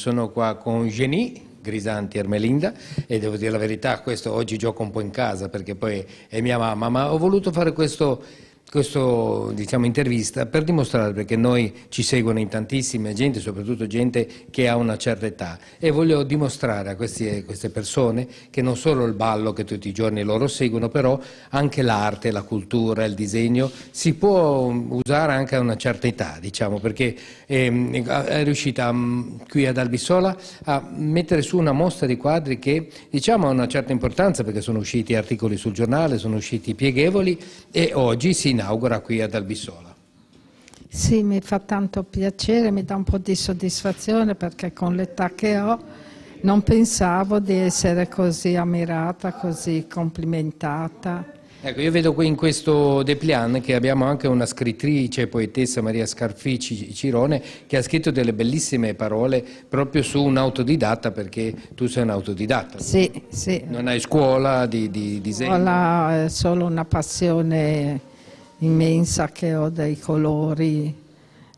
Sono qua con Genie, Grisanti Ermelinda e devo dire la verità, questo oggi gioco un po' in casa perché poi è mia mamma, ma ho voluto fare questo questa diciamo, intervista per dimostrare perché noi ci seguono in tantissime gente, soprattutto gente che ha una certa età e voglio dimostrare a queste, eh, queste persone che non solo il ballo che tutti i giorni loro seguono, però anche l'arte, la cultura, il disegno si può usare anche a una certa età, diciamo, perché eh, è riuscita mm, qui ad Albisola a mettere su una mostra di quadri che diciamo, ha una certa importanza perché sono usciti articoli sul giornale, sono usciti pieghevoli e oggi si inaugura qui ad Albisola. Sì, mi fa tanto piacere, mi dà un po' di soddisfazione perché con l'età che ho non pensavo di essere così ammirata, così complimentata. Ecco, io vedo qui in questo Deplian che abbiamo anche una scrittrice, poetessa Maria Scarfici Cirone, che ha scritto delle bellissime parole proprio su un autodidatta, perché tu sei un autodidatta. Sì, sì. Non hai scuola di, di disegno. Scuola è solo una passione immensa che ho dei colori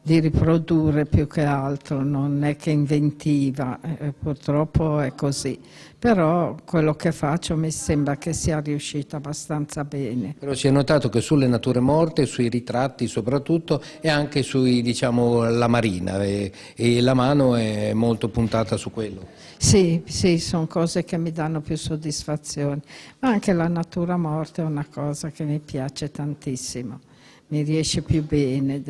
di riprodurre più che altro, non è che inventiva, eh, purtroppo è così però quello che faccio mi sembra che sia riuscito abbastanza bene. Però si è notato che sulle nature morte, sui ritratti soprattutto e anche sulla diciamo, marina e, e, la mano è molto puntata su quello. Sì, sì, sono cose che mi danno più soddisfazione, ma anche la natura morte è una cosa che mi piace tantissimo mi riesce più bene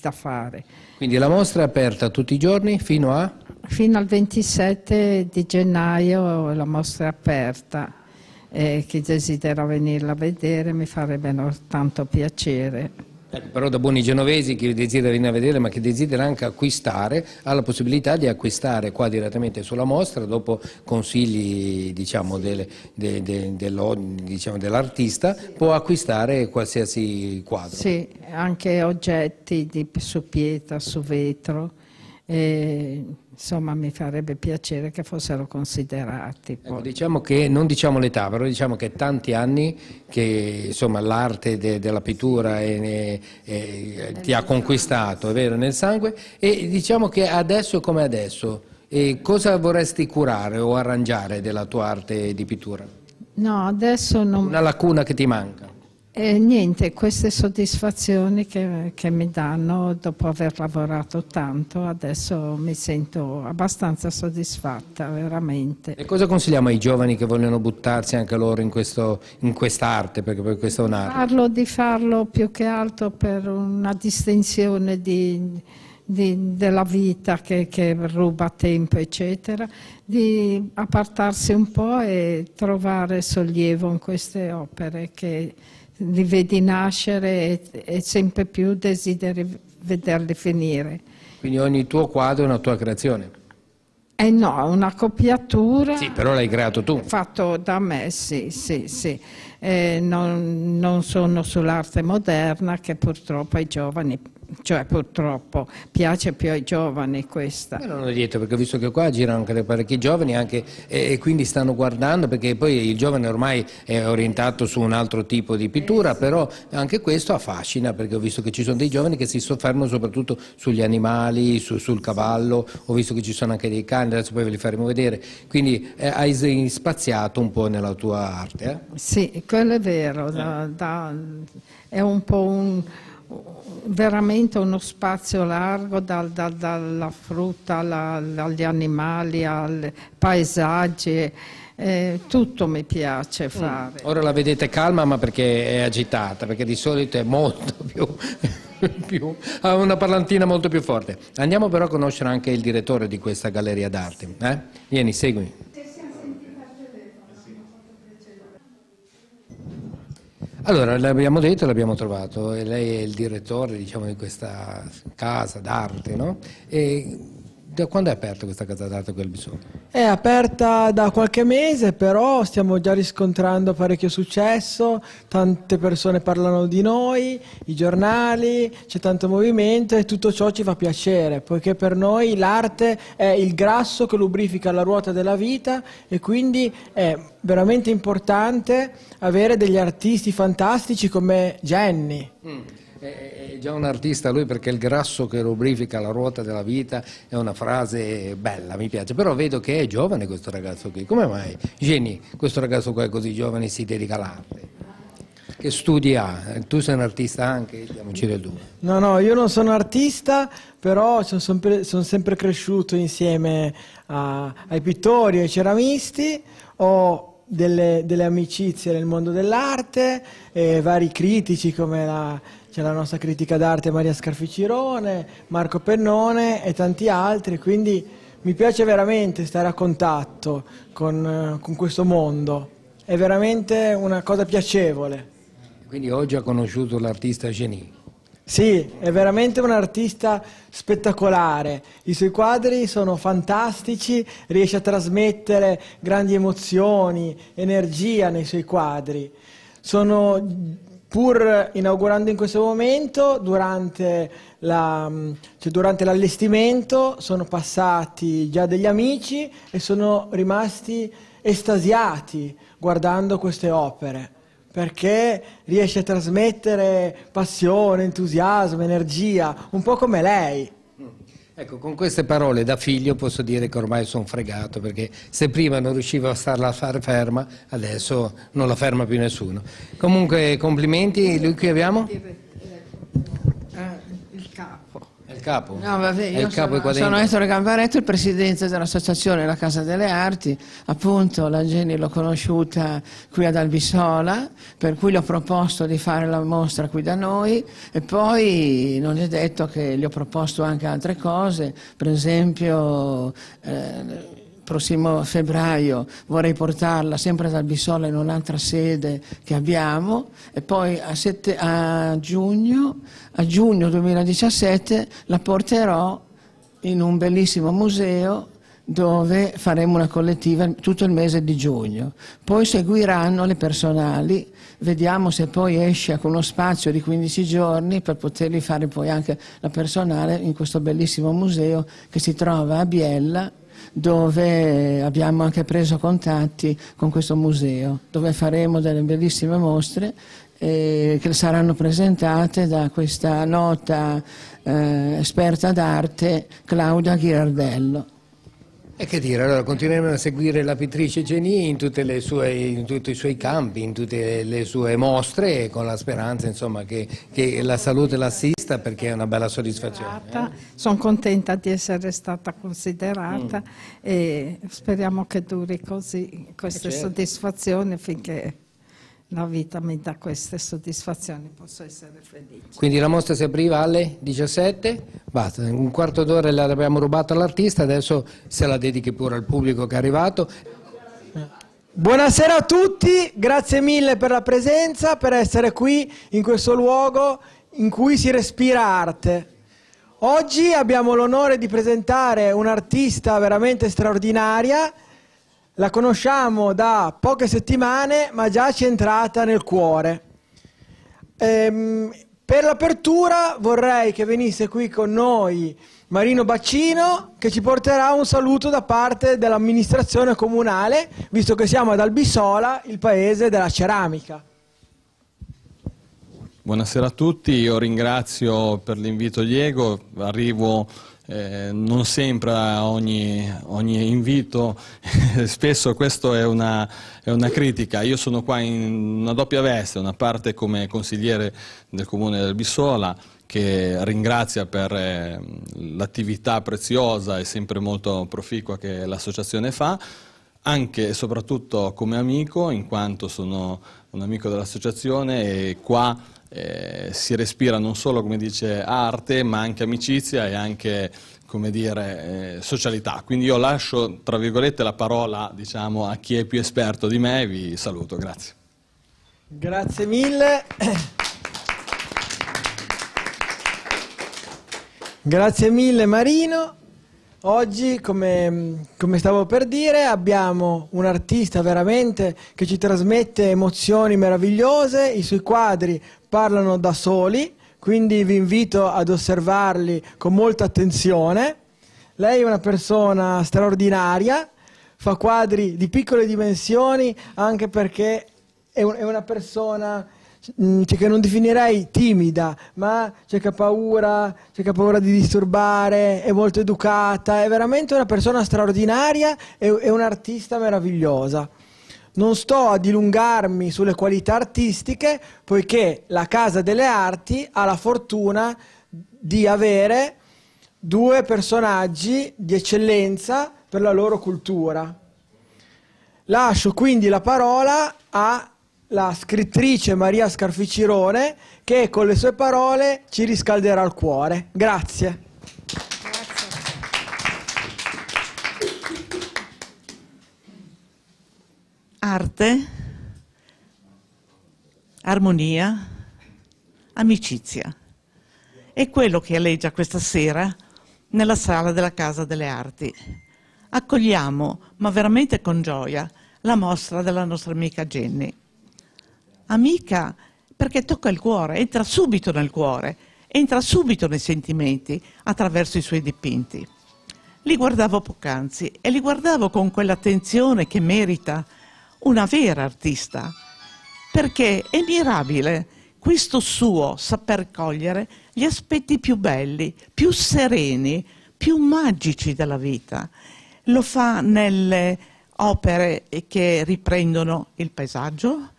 da fare. Quindi la mostra è aperta tutti i giorni fino a? Fino al 27 di gennaio la mostra è aperta e eh, chi desidera venirla a vedere mi farebbe tanto piacere. Ecco, però da buoni genovesi chi desidera venire a vedere ma che desidera anche acquistare ha la possibilità di acquistare qua direttamente sulla mostra dopo consigli diciamo, delle, de, de, de, diciamo, dell'artista può acquistare qualsiasi quadro sì, anche oggetti di, su pietra, su vetro eh, insomma mi farebbe piacere che fossero considerati. Ecco, diciamo che, non diciamo l'età, però diciamo che tanti anni che l'arte de, della pittura è, è, ti ha conquistato, è vero, nel sangue, e diciamo che adesso come adesso, e cosa vorresti curare o arrangiare della tua arte di pittura? No, adesso non... Una lacuna che ti manca? Eh, niente, queste soddisfazioni che, che, mi danno dopo aver lavorato tanto, adesso mi sento abbastanza soddisfatta, veramente. E cosa consigliamo ai giovani che vogliono buttarsi anche loro in, in quest'arte, perché poi questa è un'arte? Parlo di farlo più che altro per una distensione di, di, della vita che, che ruba tempo, eccetera, di appartarsi un po' e trovare sollievo in queste opere che li vedi nascere e, e sempre più desideri vederli finire. Quindi ogni tuo quadro è una tua creazione? Eh no, è una copiatura. Sì, però l'hai creato tu. Fatto da me, sì, sì, sì. Eh, non, non sono sull'arte moderna che purtroppo ai giovani cioè purtroppo piace più ai giovani questa. Io non ho detto perché ho visto che qua girano anche parecchi giovani anche, e, e, quindi stanno guardando perché poi il giovane ormai è orientato su un altro tipo di pittura, eh, sì. però anche questo affascina perché ho visto che ci sono dei giovani che si soffermano soprattutto sugli animali, su, sul cavallo, ho visto che ci sono anche dei cani, adesso poi ve li faremo vedere, quindi eh, hai spaziato un po' nella tua arte. Eh? Sì, quello è vero, eh. da, da, è un po' un veramente uno spazio largo dal, dal, dalla frutta alla, agli animali, ai paesaggi. Eh, tutto mi piace mm. fare. Ora la vedete calma ma perché è agitata, perché di solito è molto più, più, ha una parlantina molto più forte. Andiamo però a conoscere anche il direttore di questa galleria d'arte. Eh? Vieni, seguimi. Allora, l'abbiamo detto, e l'abbiamo trovato, lei è il direttore diciamo, di questa casa d'arte, no? E da quando è aperta questa casa d'arte qui al Bisogno? È aperta da qualche mese, però stiamo già riscontrando parecchio successo, tante persone parlano di noi, i giornali, c'è tanto movimento e tutto ciò ci fa piacere, poiché per noi l'arte è il grasso che lubrifica la ruota della vita e quindi è veramente importante avere degli artisti fantastici come Jenny. Mm è già un artista lui perché il grasso che rubrifica la ruota della vita è una frase bella, mi piace, però vedo che è giovane questo ragazzo qui, come mai? Geni, questo ragazzo qua è così giovane e si dedica all'arte? Che studi ha? Tu sei un artista anche, diamoci del due. No, no, io non sono artista, però sono sempre, sono sempre cresciuto insieme a, ai pittori e ai ceramisti, ho delle, delle, amicizie nel mondo dell'arte, eh, vari critici come la c'è la nostra critica d'arte Maria Scarficirone, Marco Pennone e tanti altri, quindi mi piace veramente stare a contatto con, eh, con questo mondo, è veramente una cosa piacevole. Quindi oggi ha conosciuto l'artista Genie. Sì, è veramente un artista spettacolare, i suoi quadri sono fantastici, riesce a trasmettere grandi emozioni, energia nei suoi quadri. Sono pur inaugurando in questo momento, durante, la, mm, cioè durante l'allestimento sono passati già degli amici e sono rimasti estasiati guardando queste opere, perché riesce a trasmettere passione, entusiasmo, energia, un po' come lei. Ecco, con queste parole da figlio posso dire che ormai sono fregato, perché se prima non riuscivo a starla a far ferma, adesso non la ferma più nessuno. Comunque, complimenti, lui qui abbiamo? Ah, il capo. È il capo? No, vabbè, io sono, capo sono, Ettore Gambaretto, il presidente dell'associazione La Casa delle Arti, appunto la Geni l'ho conosciuta qui ad Albisola, per cui le ho proposto di fare la mostra qui da noi e poi non è detto che gli ho proposto anche altre cose, per esempio... Eh, prossimo febbraio vorrei portarla sempre dal Bisola in un'altra sede che abbiamo e poi a, sette, a, giugno, a giugno 2017 la porterò in un bellissimo museo dove faremo una collettiva tutto il mese di giugno. Poi seguiranno le personali, vediamo se poi esce con uno spazio di 15 giorni per poterli fare poi anche la personale in questo bellissimo museo che si trova a Biella dove abbiamo anche preso contatti con questo museo, dove faremo delle bellissime mostre eh, che saranno presentate da questa nota eh, esperta d'arte Claudia Ghirardello. E che dire, allora continueremo a seguire la pittrice Genie in, in, tutti i suoi campi, in tutte le sue mostre, con la speranza insomma, che, che la salute l'assista perché è una bella soddisfazione. Eh. Sono contenta di essere stata considerata mm. e speriamo che duri così questa eh certo. soddisfazioni finché la vita mi dà queste soddisfazioni, posso essere felice. Quindi la mostra si apriva alle 17, basta, un quarto d'ora l'abbiamo rubata all'artista, adesso se la dedichi pure al pubblico che è arrivato. Buonasera a tutti, grazie mille per la presenza, per essere qui in questo luogo in cui si respira arte. Oggi abbiamo l'onore di presentare un'artista veramente straordinaria, la conosciamo da poche settimane ma già ci è entrata nel cuore. Ehm, per l'apertura vorrei che venisse qui con noi Marino Baccino che ci porterà un saluto da parte dell'amministrazione comunale, visto che siamo ad Albisola, il paese della ceramica. Buonasera a tutti, io ringrazio per l'invito Diego, arrivo eh, non sempre ogni, ogni invito, spesso questa è una, è una, critica. Io sono qua in una doppia veste, una parte come consigliere del comune del Bissola, che ringrazia per eh, l'attività preziosa e sempre molto proficua che l'associazione fa, anche e soprattutto come amico, in quanto sono un amico dell'associazione e qua eh, si respira non solo, come dice, arte, ma anche amicizia e anche come dire, eh, socialità. Quindi io lascio, tra virgolette, la parola diciamo, a chi è più esperto di me e vi saluto, grazie. Grazie mille. Grazie mille Marino. Oggi, come, come, stavo per dire, abbiamo un artista veramente che ci trasmette emozioni meravigliose, i suoi quadri parlano da soli, quindi vi invito ad osservarli con molta attenzione. Lei è una persona straordinaria, fa quadri di piccole dimensioni anche perché è, un, è una persona mm, cioè che non definirei timida, ma c'è che ha paura, c'è che ha paura di disturbare, è molto educata, è veramente una persona straordinaria e, e un'artista meravigliosa. Non sto a dilungarmi sulle qualità artistiche, poiché la Casa delle Arti ha la fortuna di avere due personaggi di eccellenza per la loro cultura. Lascio quindi la parola alla scrittrice Maria Scarficirone che con le sue parole ci riscalderà il cuore. Grazie. arte, armonia, amicizia. È quello che alleggia questa sera nella sala della Casa delle Arti. Accogliamo, ma veramente con gioia, la mostra della nostra amica Jenny. Amica perché tocca il cuore, entra subito nel cuore, entra subito nei sentimenti attraverso i suoi dipinti. Li guardavo poc'anzi e li guardavo con quell'attenzione che merita una vera artista, perché è mirabile questo suo saper cogliere gli aspetti più belli, più sereni, più magici della vita. Lo fa nelle opere che riprendono il paesaggio,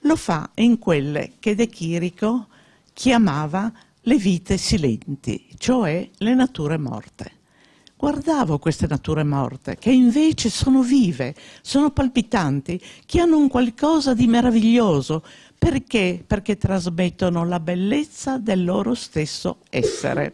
lo fa in quelle che De Chirico chiamava le vite silenti, cioè le nature morte guardavo queste nature morte, che invece sono vive, sono palpitanti, che hanno un qualcosa di meraviglioso. Perché? Perché trasmettono la bellezza del loro stesso essere.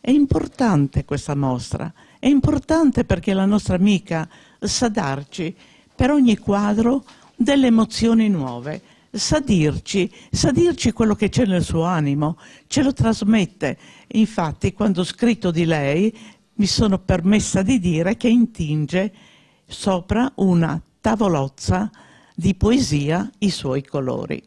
È importante questa mostra, è importante perché la nostra amica sa darci per ogni quadro delle emozioni nuove, sa dirci, sa dirci quello che c'è nel suo animo, ce lo trasmette. Infatti quando ho scritto di lei mi sono permessa di dire che intinge sopra una tavolozza di poesia i suoi colori.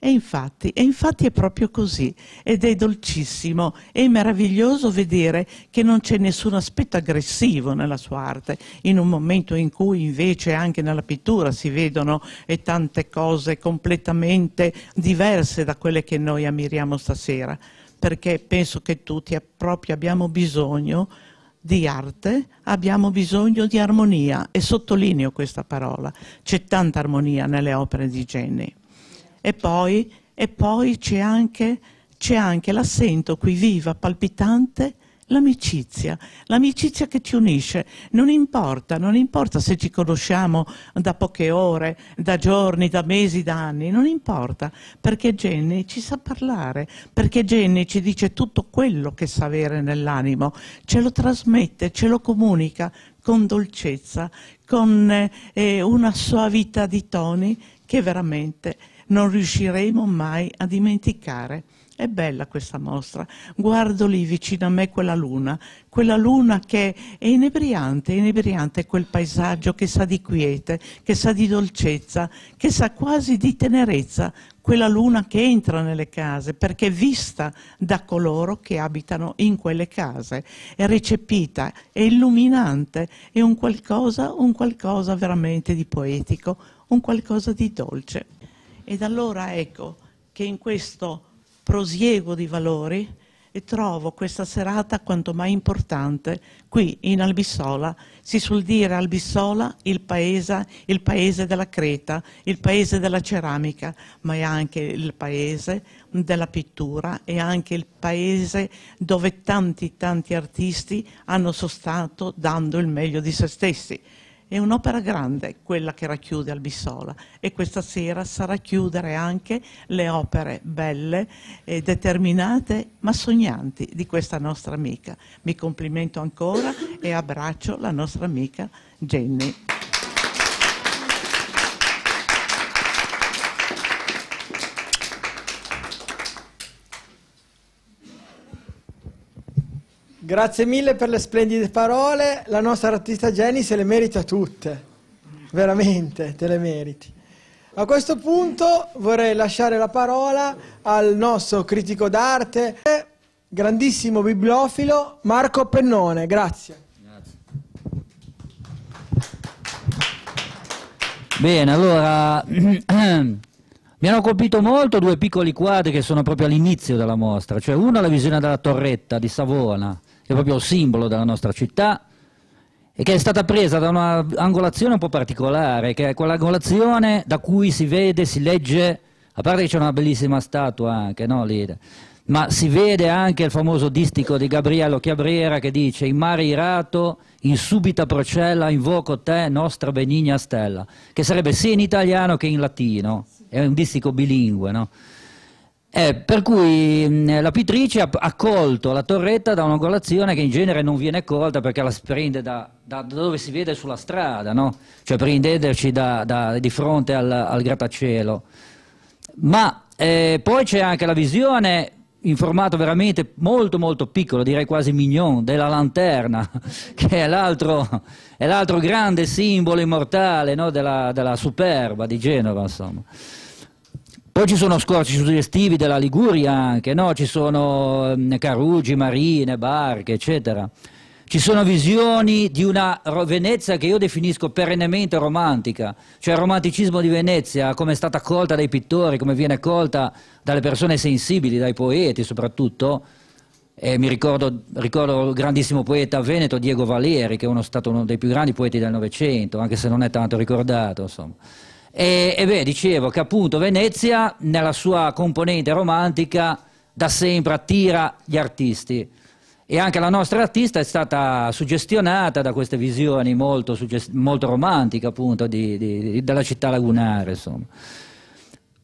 E infatti, e infatti è proprio così ed è dolcissimo e meraviglioso vedere che non c'è nessun aspetto aggressivo nella sua arte, in un momento in cui invece anche nella pittura si vedono eh, tante cose completamente diverse da quelle che noi ammiriamo stasera, perché penso che tutti proprio abbiamo bisogno di arte abbiamo bisogno di armonia e sottolineo questa parola. C'è tanta armonia nelle opere di Jenny. E poi, e poi c'è anche, c'è anche, la qui viva, palpitante, l'amicizia, l'amicizia che ci unisce. Non importa, non importa se ci conosciamo da poche ore, da giorni, da mesi, da anni, non importa, perché Jenny ci sa parlare, perché Jenny ci dice tutto quello che sa avere nell'animo, ce lo trasmette, ce lo comunica con dolcezza, con eh, una suavità di toni che veramente non riusciremo mai a dimenticare. È bella questa mostra. Guardo lì vicino a me quella luna, quella luna che è inebriante, inebriante quel paesaggio che sa di quiete, che sa di dolcezza, che sa quasi di tenerezza, quella luna che entra nelle case perché è vista da coloro che abitano in quelle case, è recepita, è illuminante, è un qualcosa, un qualcosa veramente di poetico, un qualcosa di dolce. Ed allora ecco che in questo prosieguo di valori e eh, trovo questa serata quanto mai importante qui in Albissola. Si suol dire Albissola il paese, il paese della creta, il paese della ceramica, ma è anche il paese della pittura, è anche il paese dove tanti tanti artisti hanno sostato dando il meglio di se stessi. È un'opera grande quella che racchiude Albissola e questa sera sarà chiudere anche le opere belle, eh, determinate ma sognanti di questa nostra amica. Mi complimento ancora e abbraccio la nostra amica Jenny. Grazie mille per le splendide parole, la nostra artista Jenny se le merita tutte, veramente te le meriti. A questo punto vorrei lasciare la parola al nostro critico d'arte, grandissimo bibliofilo Marco Pennone, grazie. Bene, allora mi hanno colpito molto due piccoli quadri che sono proprio all'inizio della mostra, cioè uno è la visione della torretta di Savona, che è proprio il simbolo della nostra città, e che è stata presa da un'angolazione un po' particolare, che è quell'angolazione da cui si vede, si legge, a parte che c'è una bellissima statua anche, no, lì, ma si vede anche il famoso distico di Gabriello Chiabrera che dice «In mare irato, in subita procella, invoco te, nostra benigna stella», che sarebbe sia in italiano che in latino, è un distico bilingue, no? Eh, per cui mh, mm, la Pitrice ha, ha colto la torretta da un'angolazione che in genere non viene colta perché la si prende da, da, dove si vede sulla strada, no? cioè per intenderci di fronte al, al grattacielo. Ma eh, poi c'è anche la visione in formato veramente molto molto piccolo, direi quasi mignon, della lanterna, che è l'altro, grande simbolo immortale no? della, della, superba di Genova. Insomma. Poi ci sono scorci suggestivi della Liguria anche, no? ci sono mm, Carugi, Marine, Barche, eccetera. Ci sono visioni di una Venezia che io definisco perennemente romantica, cioè il romanticismo di Venezia, come è stata colta dai pittori, come viene colta dalle persone sensibili, dai poeti soprattutto. E mi ricordo, ricordo il grandissimo poeta veneto Diego Valeri, che è uno, stato uno dei più grandi poeti del Novecento, anche se non è tanto ricordato. Insomma. E, e beh, dicevo che appunto Venezia, nella sua componente romantica, da sempre attira gli artisti. E anche la nostra artista è stata suggestionata da queste visioni molto, molto romantiche, appunto, di, di, della città lagunare, insomma.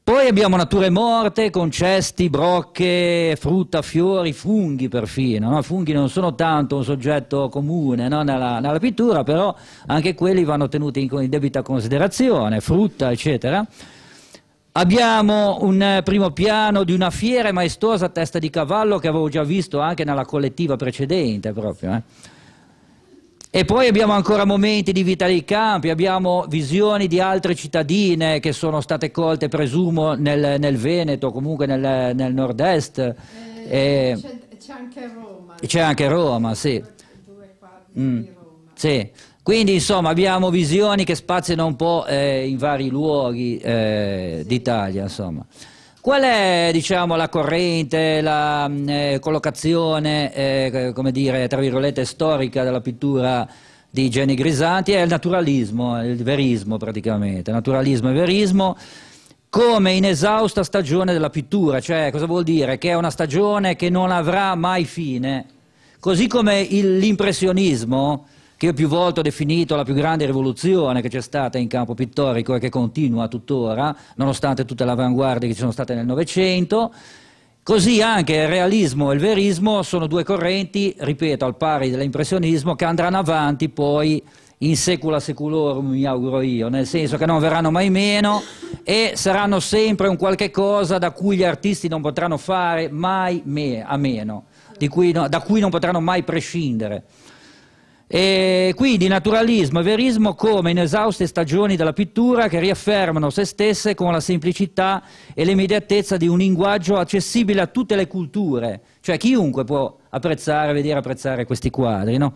Poi abbiamo nature morte con cesti, brocche, frutta, fiori, funghi perfino. No? Funghi non sono tanto un soggetto comune no? nella, nella, pittura, però anche quelli vanno tenuti in, in debita considerazione, frutta, eccetera. Abbiamo un eh, primo piano di una fiera e maestosa testa di cavallo che avevo già visto anche nella collettiva precedente proprio. Eh? E poi abbiamo ancora momenti di vita dei campi, abbiamo visioni di altre cittadine che sono state colte, presumo, nel, nel Veneto, comunque nel, nel nord-est. Eh, c'è anche Roma. C'è anche Roma, sì. mm, Sì. Quindi insomma abbiamo visioni che spaziano un po' eh, in vari luoghi eh, sì. d'Italia, insomma. Qual è diciamo, la corrente, la mm, eh, collocazione, eh, come dire, tra virgolette, storica della pittura di Gianni Grisanti? È il naturalismo, il verismo praticamente, naturalismo e verismo come inesausta stagione della pittura, cioè cosa vuol dire? Che è una stagione che non avrà mai fine, così come l'impressionismo che io più volte ho definito la più grande rivoluzione che c'è stata in campo pittorico e che continua tuttora, nonostante tutte le avanguardie che ci sono state nel Novecento. Così anche il realismo e il verismo sono due correnti, ripeto, al pari dell'impressionismo, che andranno avanti poi in secula seculorum, mi auguro io, nel senso che non verranno mai meno e saranno sempre un qualche cosa da cui gli artisti non potranno fare mai me, a meno, cui, da cui non potranno mai prescindere. E quindi naturalismo e verismo come inesauste stagioni della pittura che riaffermano se stesse con la semplicità e l'immediatezza di un linguaggio accessibile a tutte le culture, cioè chiunque può apprezzare, vedere apprezzare questi quadri. No?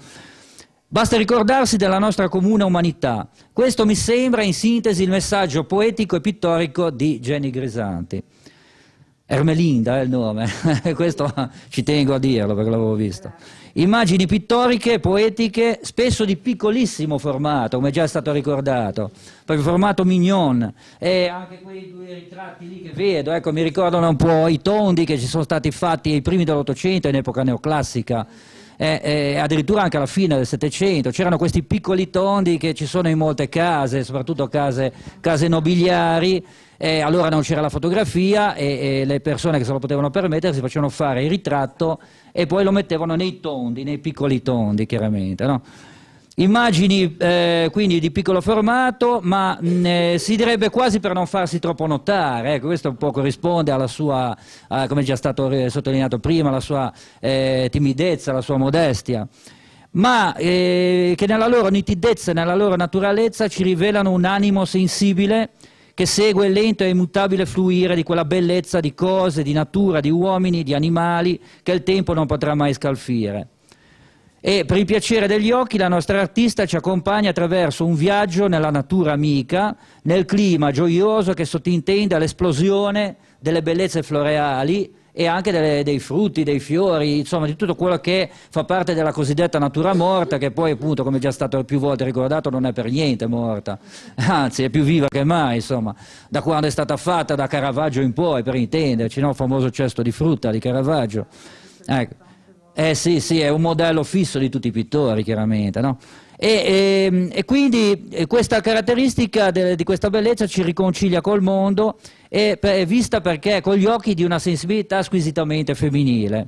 Basta ricordarsi della nostra comune umanità. Questo mi sembra in sintesi il messaggio poetico e pittorico di Jenny Grisanti. Ermelinda è il nome, questo ci tengo a dirlo perché l'avevo visto immagini pittoriche, poetiche, spesso di piccolissimo formato, come già è stato ricordato, proprio formato mignon, e anche quei due ritratti lì che vedo, ecco, mi ricordano un po' i tondi che ci sono stati fatti ai primi dell'Ottocento, in epoca neoclassica, eh, eh, addirittura anche alla fine del Settecento, c'erano questi piccoli tondi che ci sono in molte case, soprattutto case, case nobiliari, eh, allora non c'era la fotografia e, e, le persone che se lo potevano permettere si facevano fare il ritratto e poi lo mettevano nei tondi, nei piccoli tondi chiaramente. No? Immagini eh, quindi di piccolo formato, ma mh, mm, eh, si direbbe quasi per non farsi troppo notare, ecco, questo un po' corrisponde alla sua, a, come già stato sottolineato prima, alla sua eh, timidezza, alla sua modestia ma eh, che nella loro nitidezza e nella loro naturalezza ci rivelano un animo sensibile che segue il lento e immutabile fluire di quella bellezza di cose, di natura, di uomini, di animali, che il tempo non potrà mai scalfire. E per il piacere degli occhi la nostra artista ci accompagna attraverso un viaggio nella natura amica, nel clima gioioso che sottintende all'esplosione delle bellezze floreali e anche delle, dei frutti, dei fiori, insomma di tutto quello che fa parte della cosiddetta natura morta che poi appunto come già stato più volte ricordato non è per niente morta, anzi è più viva che mai insomma, da quando è stata fatta da Caravaggio in poi per intenderci, no? il famoso cesto di frutta di Caravaggio. Ecco. Eh sì, sì, è un modello fisso di tutti i pittori chiaramente, no? E, e, ehm, e, quindi eh, questa caratteristica de, di questa bellezza ci riconcilia col mondo e per, è vista perché con gli occhi di una sensibilità squisitamente femminile.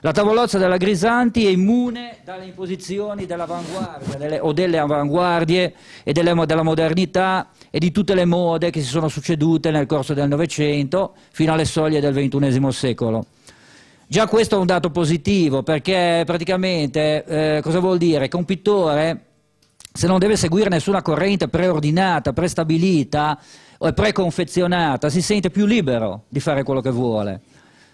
La tavolozza della Grisanti è immune dalle imposizioni dell'avanguardia o delle avanguardie e delle, della modernità e di tutte le mode che si sono succedute nel corso del Novecento fino alle soglie del XXI secolo. Già questo è un dato positivo perché praticamente eh, cosa vuol dire? Che un pittore se non deve seguire nessuna corrente preordinata, prestabilita o eh, preconfezionata, si sente più libero di fare quello che vuole.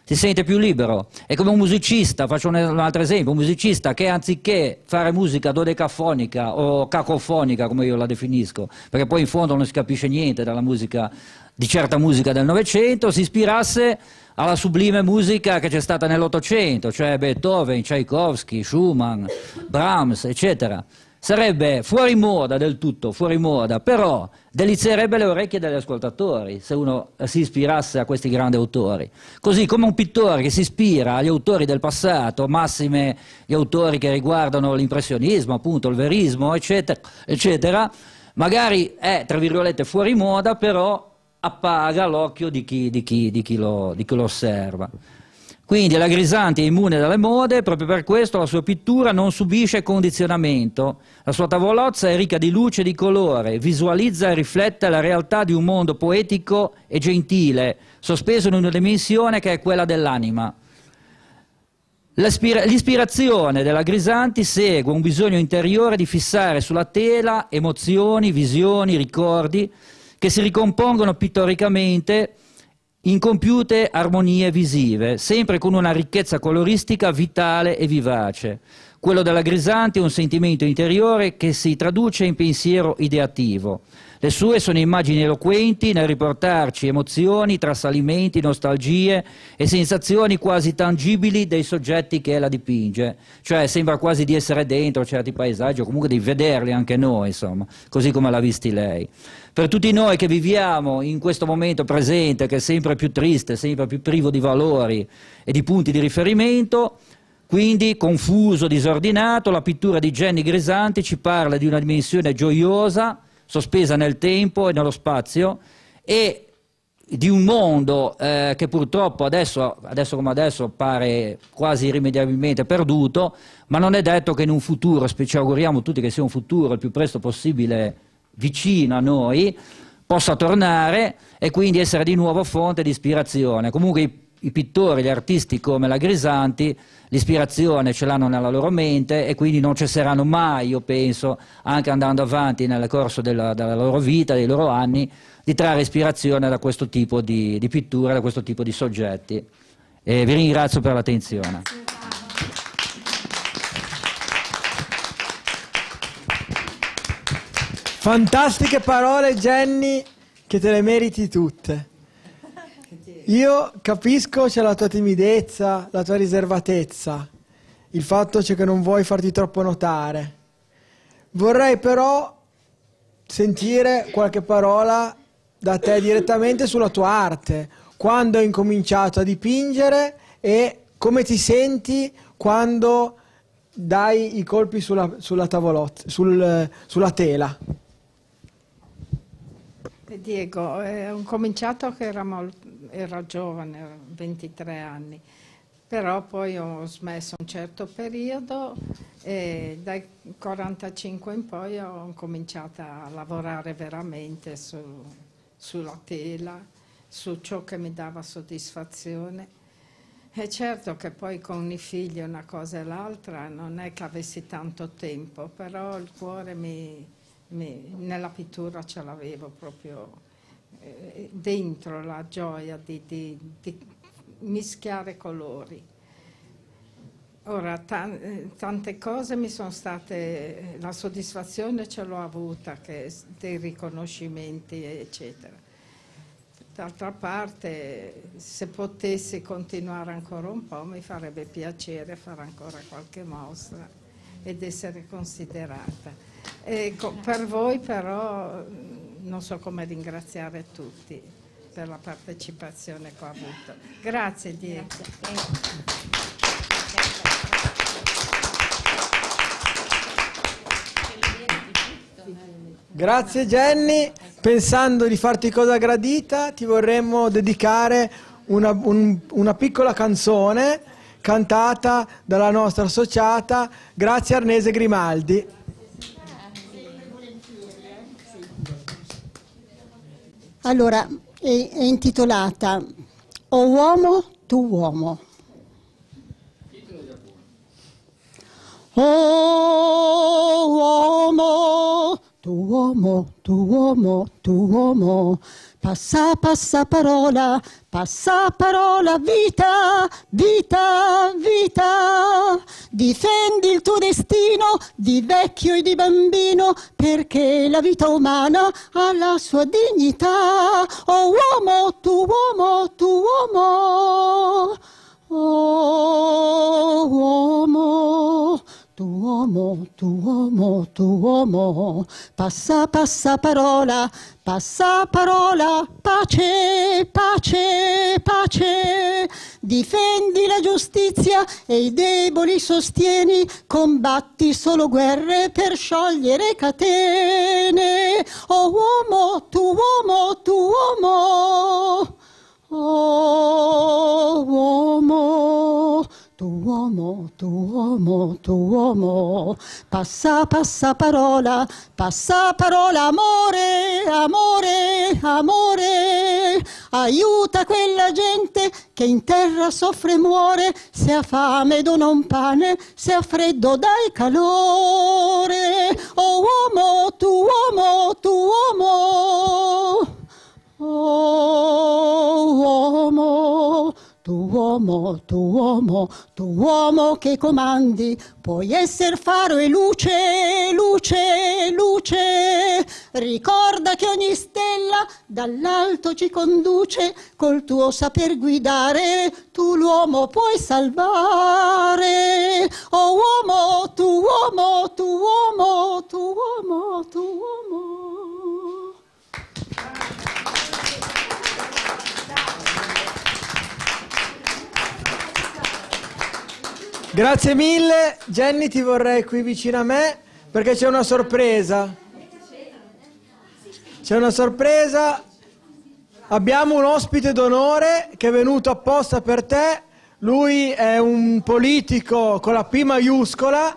Si sente più libero. È come un musicista, faccio un, altro esempio, un musicista che anziché fare musica dodecafonica o cacofonica, come io la definisco, perché poi in fondo non si capisce niente dalla musica, di certa musica del Novecento, si ispirasse alla sublime musica che c'è stata nell'Ottocento, cioè Beethoven, Tchaikovsky, Schumann, Brahms, eccetera sarebbe fuori moda del tutto, fuori moda, però delizierebbe le orecchie degli ascoltatori se uno si ispirasse a questi grandi autori. Così come un pittore che si ispira agli autori del passato, massime gli autori che riguardano l'impressionismo, appunto, il verismo, eccetera, eccetera magari è, tra virgolette, fuori moda, però appaga l'occhio di, di, di chi lo osserva. Quindi la Grisanti è immune dalle mode, proprio per questo la sua pittura non subisce condizionamento. La sua tavolozza è ricca di luce e di colore, visualizza e riflette la realtà di un mondo poetico e gentile, sospeso in una dimensione che è quella dell'anima. L'ispirazione della Grisanti segue un bisogno interiore di fissare sulla tela emozioni, visioni, ricordi che si ricompongono pittoricamente incompiute armonie visive, sempre con una ricchezza coloristica vitale e vivace. Quello della grisante è un sentimento interiore che si traduce in pensiero ideativo. Le sue sono immagini eloquenti nel riportarci emozioni, trasalimenti, nostalgie e sensazioni quasi tangibili dei soggetti che la dipinge. Cioè sembra quasi di essere dentro certi paesaggi o comunque di vederli anche noi, insomma, così come l'ha visti lei. Per tutti noi che viviamo in questo momento presente, che è sempre più triste, sempre più privo di valori e di punti di riferimento, quindi, confuso, disordinato, la pittura di Jenny Grisanti ci parla di una dimensione gioiosa sospesa nel tempo e nello spazio e di un mondo eh, che purtroppo adesso, adesso come adesso pare quasi irrimediabilmente perduto, ma non è detto che in un futuro, ci auguriamo tutti che sia un futuro il più presto possibile vicino a noi, possa tornare e quindi essere di nuovo fonte di ispirazione. Comunque i i pittori, gli artisti come la Grisanti, l'ispirazione ce l'hanno nella loro mente e quindi non cesseranno mai, io penso, anche andando avanti nel corso della, della loro vita, dei loro anni, di trarre ispirazione da questo tipo di, di pittura, da questo tipo di soggetti. E vi ringrazio per l'attenzione. Fantastiche parole, Jenny, che te le meriti tutte. Io capisco c'è la tua timidezza, la tua riservatezza, il fatto c'è che non vuoi farti troppo notare. Vorrei però sentire qualche parola da te direttamente sulla tua arte, quando hai incominciato a dipingere e come ti senti quando dai i colpi sulla, sulla tavolotta, sul, sulla tela. Diego, eh, ho cominciato che era molto, era giovane, 23 anni, però poi ho smesso un certo periodo e dai 45 in poi ho cominciato a lavorare veramente su, sulla tela, su ciò che mi dava soddisfazione. E certo che poi con i figli una cosa e l'altra non è che avessi tanto tempo, però il cuore mi, mi, nella pittura ce l'avevo proprio eh, dentro la gioia di, di, di mischiare colori. Ora, eh, tante cose mi sono state, la soddisfazione ce l'ho avuta, che, dei riconoscimenti, eccetera. D'altra parte, se potessi continuare ancora un po', mi farebbe piacere fare ancora qualche mostra ed essere considerata. Ecco, per voi però non so come ringraziare tutti per la partecipazione che ho avuto. Grazie Diego. Grazie Jenny, pensando di farti cosa gradita ti vorremmo dedicare una, un, una piccola canzone cantata dalla nostra associata Grazie Arnese Grimaldi. Allora, è, è intitolata O uomo, tu uomo. O uomo, tu uomo, tu uomo, tu uomo, passa, passa parola, passa parola, vita, vita, vita, difendi il tuo destino di vecchio e di bambino, perché la vita umana ha la sua dignità. Oh uomo, tu uomo, tu uomo, oh uomo. Tu uomo, tu uomo, tu uomo, passa, passa parola, passa parola, pace, pace, pace. Difendi la giustizia e i deboli sostieni, combatti solo guerre per sciogliere catene. Oh uomo, tu uomo, tu uomo, oh uomo. Tu uomo, tu uomo, tu uomo, passa, passa parola, passa parola, amore, amore, amore, aiuta quella gente che in terra soffre e muore, se ha fame dona un pane, se ha freddo dai calore. Oh uomo, tu uomo, tu uomo, oh uomo. Tu uomo, tu uomo, tu uomo che comandi, puoi essere faro e luce, luce, luce. Ricorda che ogni stella dall'alto ci conduce, col tuo saper guidare, tu l'uomo puoi salvare. Oh uomo, tu uomo, tu uomo, tu uomo, tu uomo. Grazie mille, Jenny ti vorrei qui vicino a me perché c'è una sorpresa. C'è una sorpresa, abbiamo un ospite d'onore che è venuto apposta per te, lui è un politico con la P maiuscola,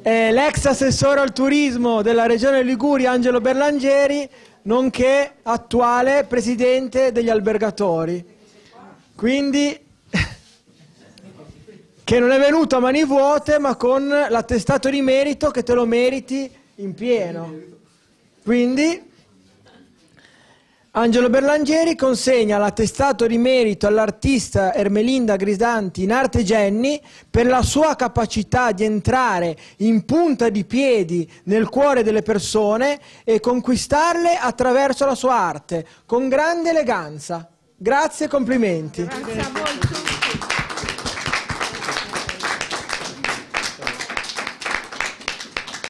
è l'ex assessore al turismo della regione Liguria Angelo Berlangieri, nonché attuale presidente degli albergatori. Quindi che non è venuto a mani vuote ma con l'attestato di merito che te lo meriti in pieno. Quindi Angelo Berlangieri consegna l'attestato di merito all'artista Ermelinda Grisanti in arte Genni per la sua capacità di entrare in punta di piedi nel cuore delle persone e conquistarle attraverso la sua arte, con grande eleganza. Grazie e complimenti. Grazie a voi.